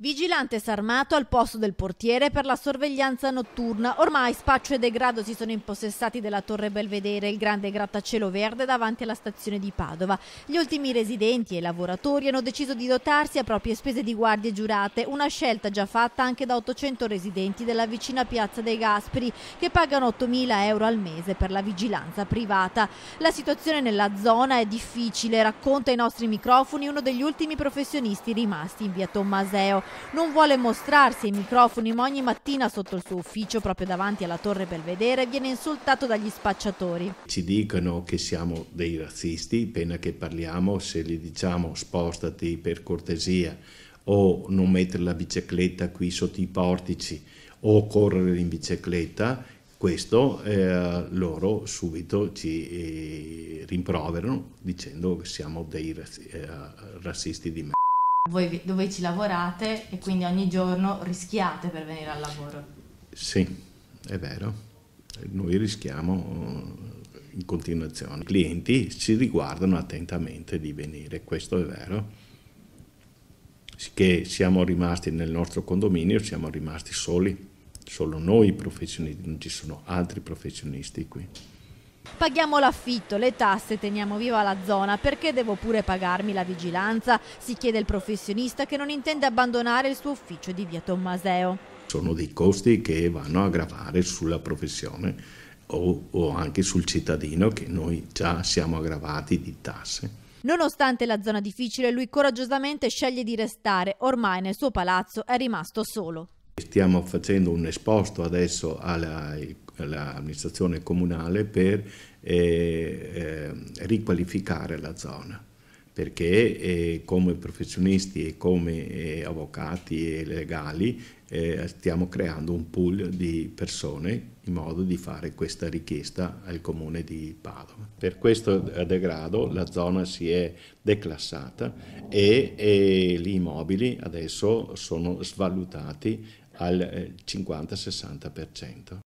Vigilante sarmato al posto del portiere per la sorveglianza notturna. Ormai spaccio e degrado si sono impossessati della Torre Belvedere, il grande grattacielo verde davanti alla stazione di Padova. Gli ultimi residenti e lavoratori hanno deciso di dotarsi a proprie spese di guardie giurate, una scelta già fatta anche da 800 residenti della vicina Piazza dei Gasperi, che pagano 8.000 euro al mese per la vigilanza privata. La situazione nella zona è difficile, racconta ai nostri microfoni uno degli ultimi professionisti rimasti in via Tommaseo. Non vuole mostrarsi ai microfoni, ma ogni mattina sotto il suo ufficio, proprio davanti alla Torre Belvedere, viene insultato dagli spacciatori. Ci dicono che siamo dei razzisti, appena che parliamo, se gli diciamo spostati per cortesia o non mettere la bicicletta qui sotto i portici o correre in bicicletta, questo eh, loro subito ci eh, rimproverano dicendo che siamo dei eh, razzisti di me. Voi, dove ci lavorate e quindi ogni giorno rischiate per venire al lavoro. Sì, è vero. Noi rischiamo eh, in continuazione. I clienti ci riguardano attentamente di venire, questo è vero. Che siamo rimasti nel nostro condominio, siamo rimasti soli, solo noi professionisti, non ci sono altri professionisti qui. Paghiamo l'affitto, le tasse, teniamo viva la zona, perché devo pure pagarmi la vigilanza? Si chiede il professionista che non intende abbandonare il suo ufficio di via Tommaseo. Sono dei costi che vanno a gravare sulla professione o, o anche sul cittadino che noi già siamo aggravati di tasse. Nonostante la zona difficile, lui coraggiosamente sceglie di restare. Ormai nel suo palazzo è rimasto solo. Stiamo facendo un esposto adesso ai l'amministrazione comunale per eh, ehm, riqualificare la zona perché eh, come professionisti e come eh, avvocati e legali eh, stiamo creando un pool di persone in modo di fare questa richiesta al comune di Padova. Per questo degrado la zona si è declassata e, e gli immobili adesso sono svalutati al 50-60%. Eh,